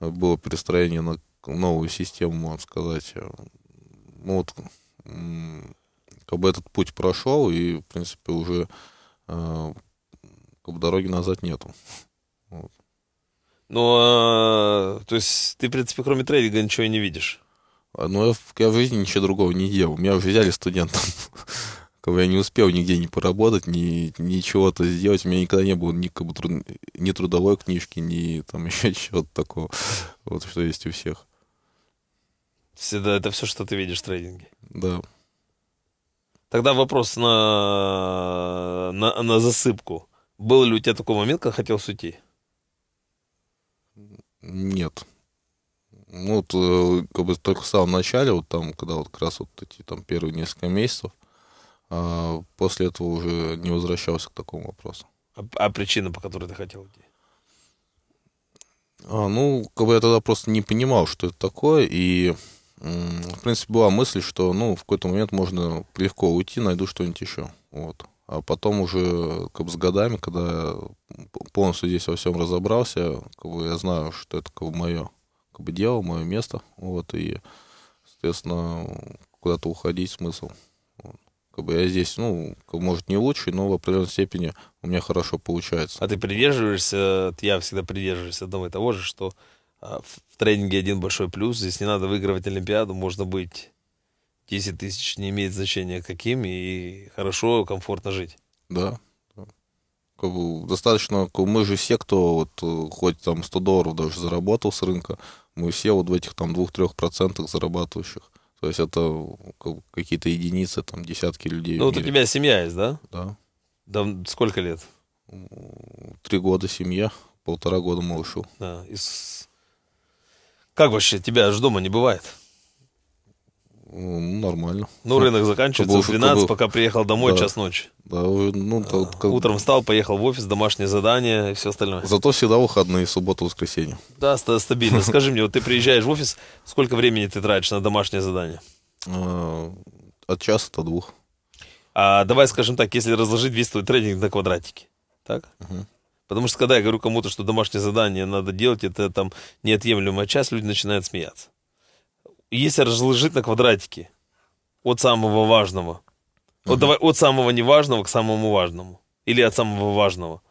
э, было перестроение на новую систему, можно сказать. Э, ну, вот, как бы этот путь прошел, и, в принципе, уже э, как бы дороги назад нету. Вот. Ну, а, то есть ты, в принципе, кроме трейдинга ничего и не видишь? А, ну, я, я в жизни ничего другого не делал. Меня уже взяли студентом как бы я не успел нигде не поработать, ни, ничего-то сделать. У меня никогда не было ни, как бы, труд, ни трудовой книжки, ни там еще чего-то такого, вот что есть у всех. Всегда это все, что ты видишь в трейдинге. Да. Тогда вопрос на, на, на засыпку. Был ли у тебя такой момент, когда хотел уйти? Нет. Ну, вот, э, как бы только в самом начале, вот там, когда вот как раз вот эти там первые несколько месяцев, а после этого уже не возвращался к такому вопросу. А, а причина, по которой ты хотел уйти? А, ну, как бы я тогда просто не понимал, что это такое, и, в принципе, была мысль, что, ну, в какой-то момент можно легко уйти, найду что-нибудь еще, вот. А потом уже, как бы, с годами, когда полностью здесь во всем разобрался, как бы, я знаю, что это, как бы, мое, как бы, дело, мое место, вот, и, соответственно, куда-то уходить смысл как бы я здесь, ну, может, не лучший, но в определенной степени у меня хорошо получается. А ты придерживаешься, я всегда придерживаюсь одного и того же, что а, в тренинге один большой плюс, здесь не надо выигрывать Олимпиаду, можно быть 10 тысяч, не имеет значения каким, и хорошо, комфортно жить. Да, как бы, достаточно, мы же все, кто вот э, хоть там 100 долларов даже заработал с рынка, мы все вот в этих там 2-3 процентах зарабатывающих. То есть это какие-то единицы, там десятки людей. Ну вот у тебя семья есть, да? Да. Да сколько лет? Три года семья, полтора года малышу. Да. И с... Как вообще тебя аж дома не бывает? Нормально. Ну, рынок заканчивается в 12, чтобы... пока приехал домой, да. час ночи. Да, ну, так, как... Утром встал, поехал в офис, домашнее задание и все остальное. Зато всегда выходные, суббота, воскресенье. Да, стабильно. Скажи мне, вот ты приезжаешь в офис, сколько времени ты тратишь на домашнее задание? А, от часа до двух. А давай скажем так, если разложить весь твой тренинг на квадратики, так? Потому что когда я говорю кому-то, что домашнее задание надо делать, это там неотъемлемая часть, люди начинают смеяться если разложить на квадратики от самого важного. Угу. Вот давай от самого неважного к самому важному. Или от самого важного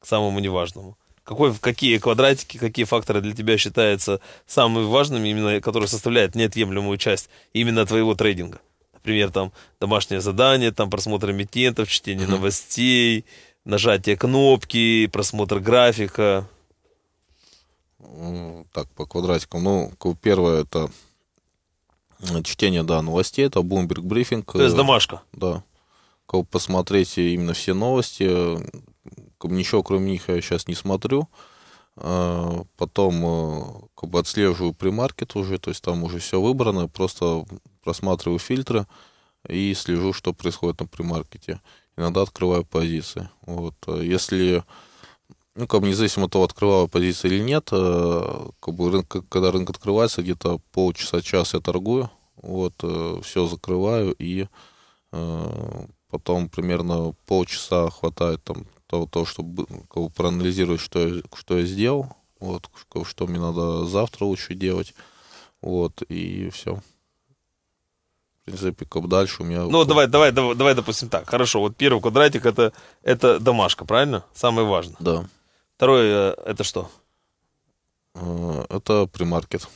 к самому неважному. Какой, какие квадратики, какие факторы для тебя считаются самыми важными, именно которые составляют неотъемлемую часть именно твоего трейдинга? Например, там домашнее задание, там просмотр эмитентов, чтение угу. новостей, нажатие кнопки, просмотр графика. Так, по квадратикам. Ну, первое это чтение, да, новостей, это Bloomberg брифинг. То есть э, домашка. Да. Как посмотреть э, именно все новости. Э, ничего кроме них я сейчас не смотрю. Потом как бы отслеживаю премаркет уже, то есть там уже все выбрано, просто просматриваю фильтры и слежу, что происходит на премаркете. Иногда открываю позиции. Вот. Если ну, как бы независимо от того, открываю позиции или нет, э, как бы рынок, когда рынок открывается, где-то полчаса-час я торгую, вот, э, все закрываю, и э, потом примерно полчаса хватает там того, того чтобы как бы, проанализировать, что я, что я сделал, вот, что мне надо завтра лучше делать, вот, и все. В принципе, как дальше у меня... Ну, давай, давай, давай, давай, допустим так. Хорошо, вот первый квадратик это, это домашка, правильно? Самое важное. Да. Второе, э, это что? Э, это примаркет.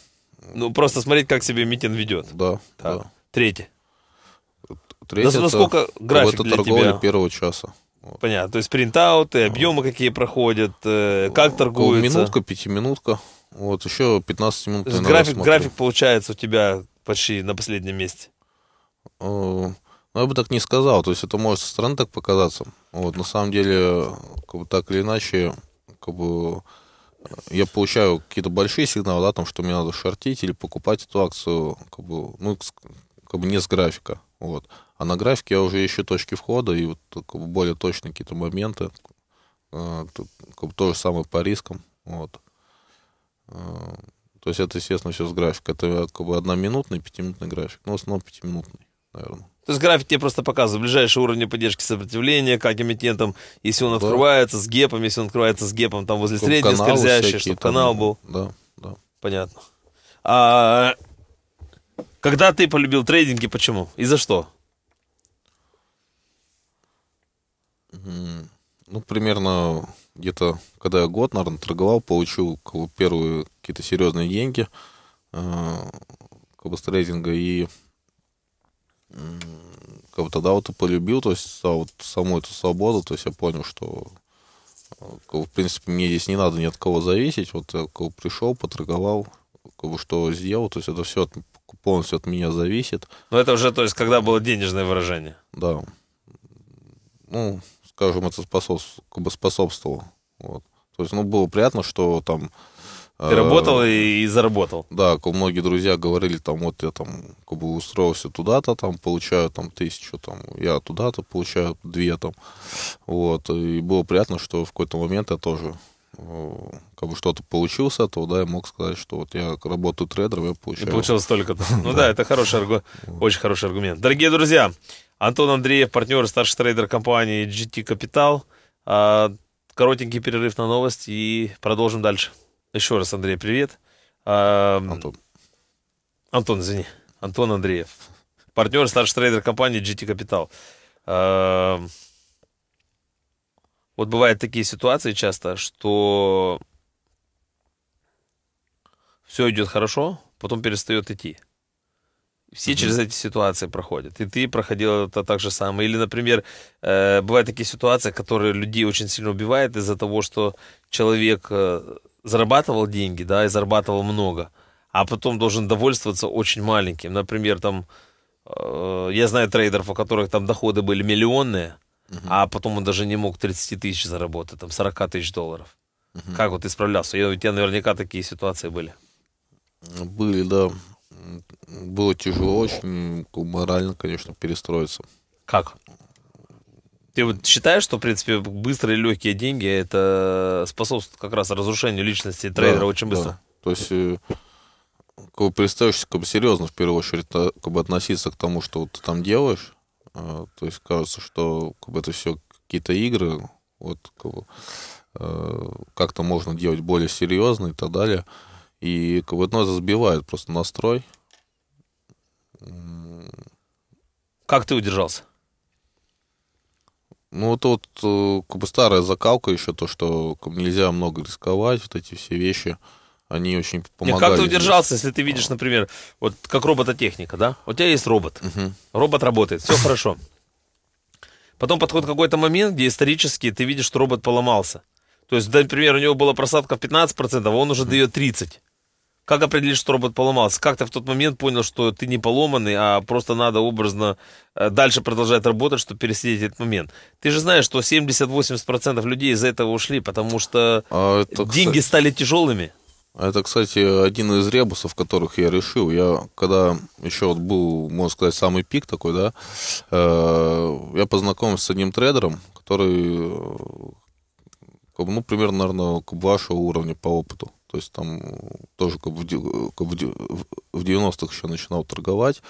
Ну, просто смотреть, как себе Митин ведет. Да, так. да. Третье. Третье да, насколько это, график это для торговля тебя? первого часа. Понятно. То есть принтауты, объемы какие проходят, э, как торгуются. Минутка, пятиминутка. Вот еще 15 минут. график, график получается у тебя почти на последнем месте. Ну, я бы так не сказал. То есть это может со стороны так показаться. Вот, на самом деле, как бы так или иначе, как бы э, я получаю какие-то большие сигналы, да, там, что мне надо шортить или покупать эту акцию, как бы, ну, как бы не с графика, вот. А на графике я уже ищу точки входа и вот э, как бы, более точные какие-то моменты, э, как бы, то же самое по рискам, вот. Э, то есть это, естественно, все с графика. Это как бы одноминутный, пятиминутный график, ну, в основном пятиминутный, наверное. То есть график тебе просто показывает ближайшие уровни поддержки сопротивления, как эмитентам, если он да. открывается с гепом, если он открывается с гепом, там возле средней скользящей, чтобы там, канал был. Да, да. Понятно. А когда ты полюбил трейдинг и почему? И за что? Ну, примерно где-то, когда я год, наверное, торговал, получил как первые какие-то серьезные деньги э, как бы с трейдинга. И как бы тогда вот и полюбил, то есть вот, саму эту свободу, то есть я понял, что э, в принципе мне здесь не надо ни от кого зависеть, вот я как бы, пришел, поторговал, как бы что сделал, то есть это все от, полностью от меня зависит. Но ну, это уже, то есть, когда было денежное выражение? Да. Ну, скажем, это способ, как бы способствовало. Вот. То есть, ну, было приятно, что там ты э, работал и, и заработал. Да, как многие друзья говорили, там, вот я там, как бы устроился туда-то, там, получаю там тысячу, там, я туда-то получаю две, там, вот, и было приятно, что в какой-то момент я тоже, э, как бы что-то получил с этого, да, я мог сказать, что вот я работаю трейдером, я получаю. И получил столько-то. Ну да, это хороший аргумент, очень хороший аргумент. Дорогие друзья, Антон Андреев, партнер, старший трейдер компании GT Capital. А, коротенький перерыв на новость и продолжим дальше. Еще раз, Андрей, привет. А, Антон. Антон, извини. Антон Андреев. Партнер, старший трейдер компании GT Capital. А, вот бывают такие ситуации часто, что все идет хорошо, потом перестает идти. Все mm-hmm. через эти ситуации проходят. И ты проходил это так же самое. Или, например, э, бывают такие ситуации, которые людей очень сильно убивают из-за того, что человек э, зарабатывал деньги, да, и зарабатывал много, а потом должен довольствоваться очень маленьким. Например, там, э, я знаю трейдеров, у которых там доходы были миллионные, uh-huh. а потом он даже не мог 30 тысяч заработать, там 40 тысяч долларов. Uh-huh. Как вот исправлялся? справлялся? У тебя наверняка такие ситуации были. Были, да. Было тяжело очень, морально, конечно, перестроиться. Как? Ты вот считаешь, что, в принципе, быстрые легкие деньги это способствует как раз разрушению личности трейдера да, очень быстро? Да. То есть э, как бы представишься как бы серьезно в первую очередь а, как бы относиться к тому, что ты там делаешь. А, то есть кажется, что как бы это все какие-то игры, вот как бы, э, как-то можно делать более серьезно и так далее. И как бы, ну, это сбивает просто настрой. Как ты удержался? Ну, вот вот э, как бы старая закалка еще, то, что нельзя много рисковать, вот эти все вещи, они очень помогали. Нет, как ты удержался, если ты видишь, например, вот как робототехника, да? У тебя есть робот, угу. робот работает, все хорошо. Потом подходит какой-то момент, где исторически ты видишь, что робот поломался. То есть, например, у него была просадка в 15%, а он уже дает 30%. Как определить, что робот поломался? как ты в тот момент понял, что ты не поломанный, а просто надо образно э, дальше продолжать работать, чтобы пересидеть этот момент. Ты же знаешь, что 70-80% людей из-за этого ушли, потому что а это, деньги кстати, стали тяжелыми. Это, кстати, один из ребусов, которых я решил. Я когда еще вот был, можно сказать, самый пик такой, да, э, я познакомился с одним трейдером, который, э, ну, примерно, наверное, вашего уровня по опыту то есть там э, тоже как бы в 90-х э, еще начинал торговать.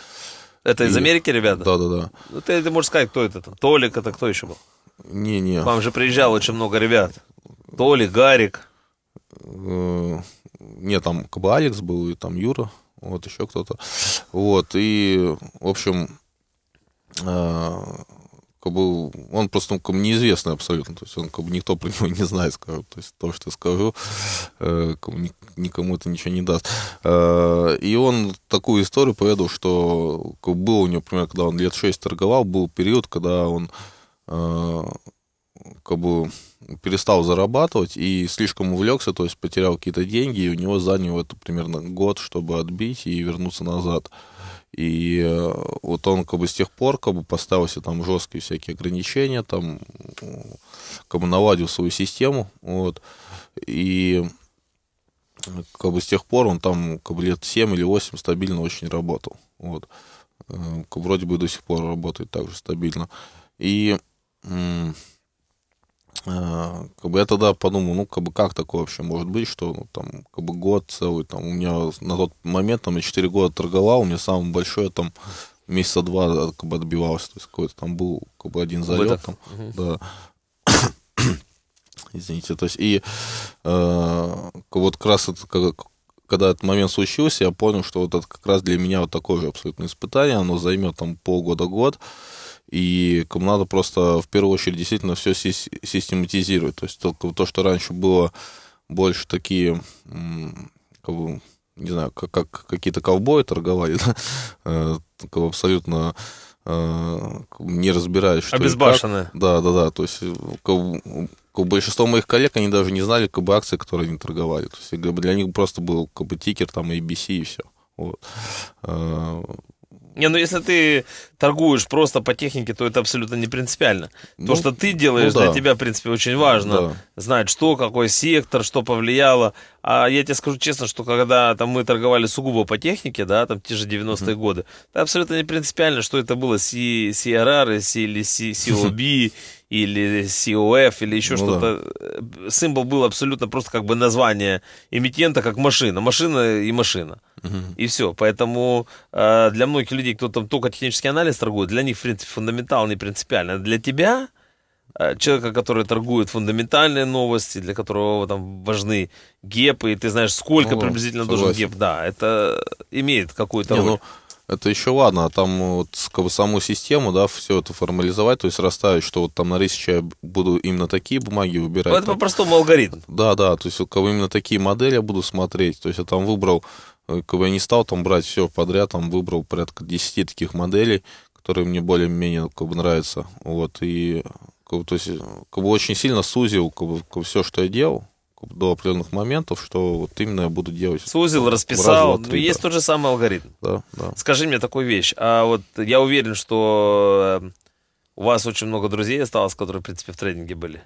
Это и... из Америки, ребята? Да, да, да. Ну, ты, ты можешь сказать, кто это там? Толик это кто еще был? Не-не. К вам же приезжало очень много ребят. Толик, Гарик. Э, не, там Кабалекс был, и там Юра, вот еще кто-то. Вот, и, в общем, как бы, он просто он, как бы, неизвестный абсолютно, то есть он как бы никто про него не знает, скажу, то есть то, что скажу, э, как бы, никому это ничего не даст. Э, и он такую историю поведал, что как бы, был у него, например, когда он лет 6 торговал, был период, когда он э, как бы перестал зарабатывать и слишком увлекся, то есть потерял какие-то деньги, и у него заняло это примерно год, чтобы отбить и вернуться назад. mm и э, вот он как бы с тех пор как бы поставился там жесткие всякие ограничения, там как бы наладил свою систему, вот. И как бы с тех пор он там как бы лет 7 или 8 стабильно очень работал, вот. Э, вроде бы до сих пор работает также стабильно. И Э, как бы я тогда подумал, ну, как бы как такое вообще может быть, что ну, там, как бы год целый, там, у меня на тот момент, там, я 4 года торговал, у меня самое большое, там, месяца два, э, как бы, отбивался, то есть какой-то там был, как бы, один залет, там, угу. да. Извините, то есть, и э, вот как раз это, как, когда этот момент случился, я понял, что вот это как раз для меня вот такое же абсолютно испытание, оно займет там полгода-год, э, и надо просто в первую очередь действительно все систематизировать. То есть только то, что раньше было больше такие, как бы, не знаю, как, как какие-то ковбои торговали, да? Э, абсолютно э, не разбираясь, что Обезбашенные. Да, да, да. То есть большинство моих коллег, они даже не знали как бы, акции, которые они торговали. То есть для них просто был как бы, тикер, там, ABC и все. Вот. Э, не, ну если ты торгуешь просто по технике, то это абсолютно не принципиально. Ну, То, что ты делаешь, ну, да. для тебя, в принципе, очень важно. Да. Знать, что, какой сектор, что повлияло. А я тебе скажу честно, что когда там мы торговали сугубо по технике, да, там те же 90-е mm-hmm. годы, это абсолютно не принципиально, что это было C, CRR или C, COB или COF или еще ну, что-то. Да. Символ был абсолютно просто как бы название эмитента как машина, машина и машина. И все. Поэтому э, для многих людей, кто там только технический анализ торгует, для них в принципе фундаментал не принципиально. А для тебя Э, человека, который торгует фундаментальные новости, для которого там важны гепы, и ты знаешь, сколько ну, приблизительно согласен. должен геп. Да, это имеет какую-то ну, роль. Ну, это еще ладно, а там вот как бы, саму систему, да, все это формализовать, то есть расставить, что вот там на риске я буду именно такие бумаги выбирать. Ну, это по-простому алгоритм. Да, да, то есть вот, как именно такие модели я буду смотреть, то есть я там выбрал, э, кого я не стал там брать все подряд, там выбрал порядка 10 таких моделей, которые мне более-менее ну, как бы нравятся, вот, и как бы, то есть, как бы очень сильно сузил как бы, как все, что я делал до определенных моментов, что вот именно я буду делать. Сузил, расписал. Раз, два, три, ну, есть да. тот же самый алгоритм. Да, да. Скажи мне такую вещь. А вот я уверен, что э, у вас очень много друзей осталось, которые, в принципе, в тренинге были.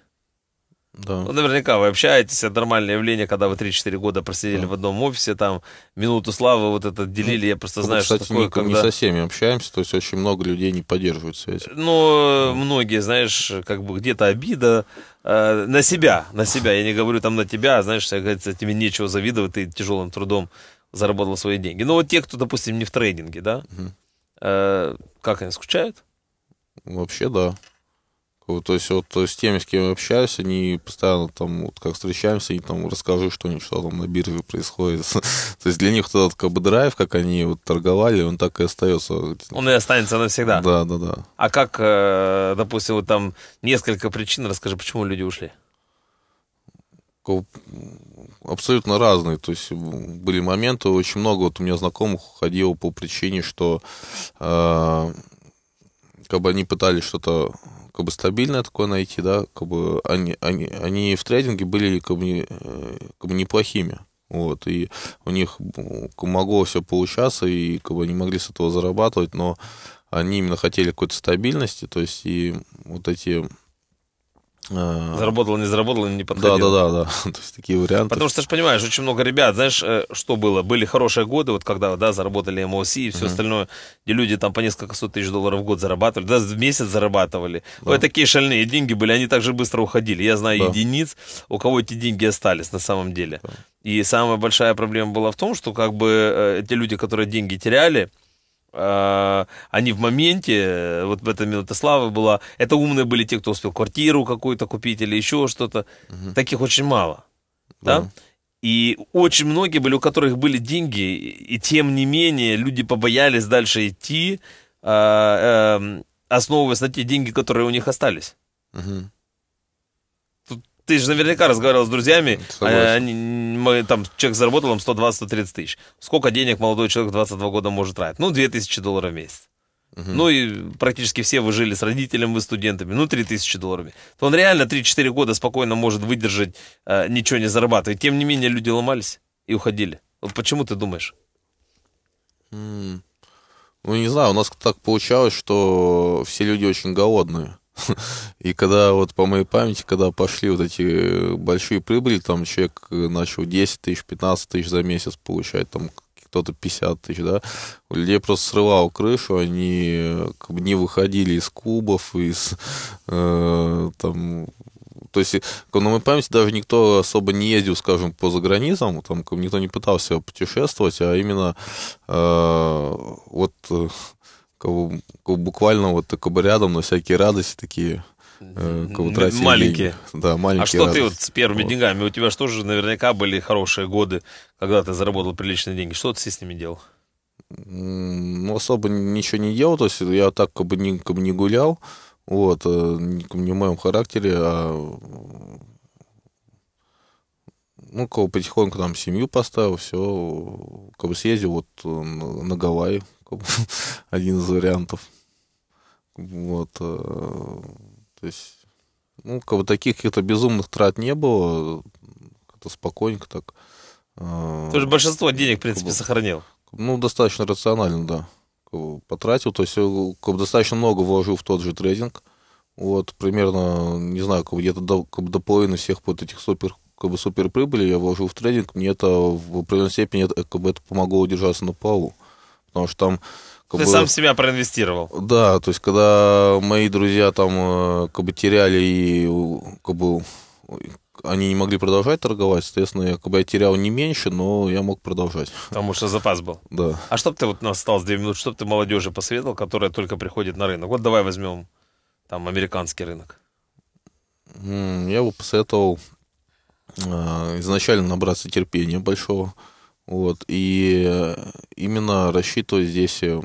Да. Ну, наверняка вы общаетесь, это нормальное явление, когда вы 3-4 года просидели да. в одном офисе, там, минуту славы вот это ну, делили, я просто ну, знаю, кстати, что такое, не, когда... не со всеми общаемся, то есть очень много людей не поддерживают связь. Ну, да. многие, знаешь, как бы где-то обида э, на себя, на себя, я не говорю там на тебя, а, знаешь, я говорится, тебе нечего завидовать, ты тяжелым трудом заработал свои деньги. Но ну, вот те, кто, допустим, не в трейдинге, да, угу. э, как они, скучают? Вообще, да. То есть вот э, с теми, с кем я общаюсь, они постоянно там, вот как встречаемся, и там расскажу что-нибудь, что там на бирже происходит. То есть для них вот этот как бы драйв, как они вот торговали, он так и остается. Он и останется навсегда. Да, да, да. А как, э, допустим, вот там несколько причин, расскажи, почему люди ушли? абсолютно разные. То есть были моменты, очень много вот у меня знакомых уходило по причине, что э, как бы они пытались что-то как бы стабильное такое найти, да, как бы они, они, они в трейдинге были как бы, как бы неплохими. Вот, и у них могло все получаться, и как бы они могли с этого зарабатывать, но они именно хотели какой-то стабильности, то есть и вот эти Э, заработало, не заработало, не подходило. Да, да, да, да. То есть такие варианты. Потому что ты же понимаешь, очень много ребят, знаешь, э, что было? Были хорошие годы, вот когда, да, заработали МОС и все mm-hmm. остальное, и люди там по несколько сот тысяч долларов в год зарабатывали, да, в месяц зарабатывали. Да. Вот такие шальные деньги были, они также быстро уходили. Я знаю да. единиц, у кого эти деньги остались на самом деле. Да. И самая большая проблема была в том, что как бы э, те люди, которые деньги теряли, а, они в моменте, э, вот в этом минута славы была, это умные были те, кто успел квартиру какую-то купить или еще что-то. Угу. Таких очень мало. Да? да? И очень многие были, у которых были деньги, и тем не менее люди побоялись дальше идти, а, эм, основываясь на те деньги, которые у них остались. Угу. Ты же наверняка разговаривал с друзьями, а они, мы, там человек заработал им 120-130 тысяч. Сколько денег молодой человек 22 года может тратить? Ну, 2000 долларов в месяц. Угу. Ну и практически все вы жили с родителем, вы студентами, ну 3000 долларами. То он реально 3-4 года спокойно может выдержать, э, ничего не зарабатывать. Тем не менее, люди ломались и уходили. Вот почему ты думаешь? Ну, не знаю, у нас так получалось, что все люди очень голодные. И когда вот по моей памяти, когда пошли вот эти э, большие прибыли, там человек э, начал 10 тысяч, 15 тысяч за месяц получать, там кто-то 50 тысяч, да, у людей просто срывало крышу, они э, как бы не выходили из клубов, из э, там то есть, на моей памяти даже никто особо не ездил, скажем, по заграницам, там никто не пытался путешествовать, а именно э, вот как бы, буквально вот такой бы рядом, но всякие радости такие э, кого тратили. Маленькие. Да, маленькие. А что радости. ты вот с первыми вот. деньгами? У тебя же тоже наверняка были хорошие годы, когда ты заработал приличные деньги. Что ты с ними делал? Ну, особо ничего не делал, то есть я так как бы не, как бы не гулял, вот, э, не в моем характере, а ну, как бы потихоньку там семью поставил, все, как бы съездил вот э, на Гавайи, один из вариантов. Вот. Э, то есть, ну, как бы таких каких-то безумных трат не было. Как-то спокойненько так. Э, то есть большинство денег, в принципе, как бы, сохранил. Ну, достаточно рационально, да. Как бы, потратил. То есть э, как бы, достаточно много вложил в тот же трейдинг. Вот, примерно, не знаю, как бы, где-то до, как бы, до половины всех вот этих супер как бы суперприбыли я вложил в трейдинг, мне это в определенной степени как бы это помогло удержаться на плаву. Потому что там... Как Ты бы, сам себя проинвестировал. Да, то есть когда мои друзья там э, как бы теряли и как бы они не могли продолжать торговать, соответственно, я, как бы я терял не меньше, но я мог продолжать. Потому что запас был. Да. А что бы ты, вот у нас осталось 2 минуты, что бы ты молодежи посоветовал, которая только приходит на рынок? Вот давай возьмем там американский рынок. Я бы посоветовал э, изначально набраться терпения большого, вот, и э, именно рассчитывать здесь, э,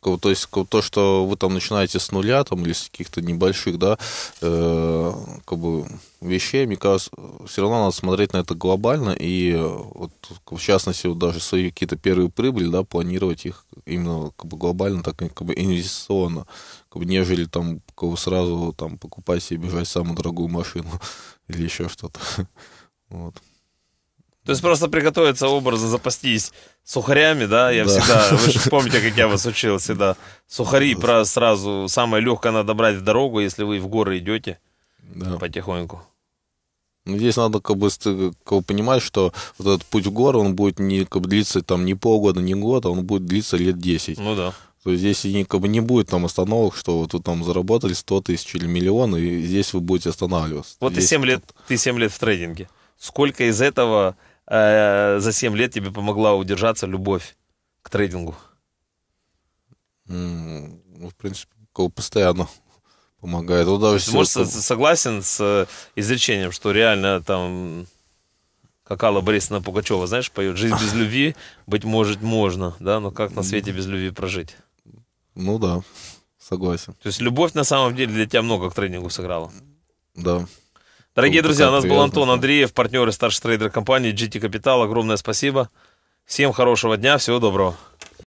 то есть то, что вы там начинаете с нуля, там, или с каких-то небольших, да, э, как бы вещей, мне кажется, все равно надо смотреть на это глобально, и э, вот, в частности, вот даже свои какие-то первые прибыли, да, планировать их именно как бы глобально, так как бы инвестиционно, как бы, нежели там как бы сразу там покупать себе бежать самую дорогую машину или еще что-то. Вот. То есть просто приготовиться образы, запастись сухарями, да? Я да. всегда, вы же помните, как я вас учил всегда. Сухари про сразу, самое легкое надо брать в дорогу, если вы в горы идете да. потихоньку. Ну, здесь надо как бы, как бы понимать, что вот этот путь в горы, он будет не, как бы, длиться там не полгода, не год, а он будет длиться лет 10. Ну да. То есть здесь не, как бы, не будет там остановок, что вот вы там заработали 100 тысяч или миллион, и здесь вы будете останавливаться. Вот здесь ты 7 лет, ты 7 лет в трейдинге. Сколько из этого Э, за 7 лет тебе помогла удержаться любовь к трейдингу? ну, в принципе, постоянно помогает. Вот, да, Ты можешь, это... согласен с э, изречением, что реально там как Алла Борисовна Пугачева, знаешь, поет «Жизнь без любви, быть может, можно, да, но как на свете без любви прожить?» Ну да, согласен. То есть любовь на самом деле для тебя много к тренингу сыграла? Да. Дорогие друзья, у нас был Антон Андреев, партнер и старший трейдер компании GT Capital. Огромное спасибо. Всем хорошего дня, всего доброго.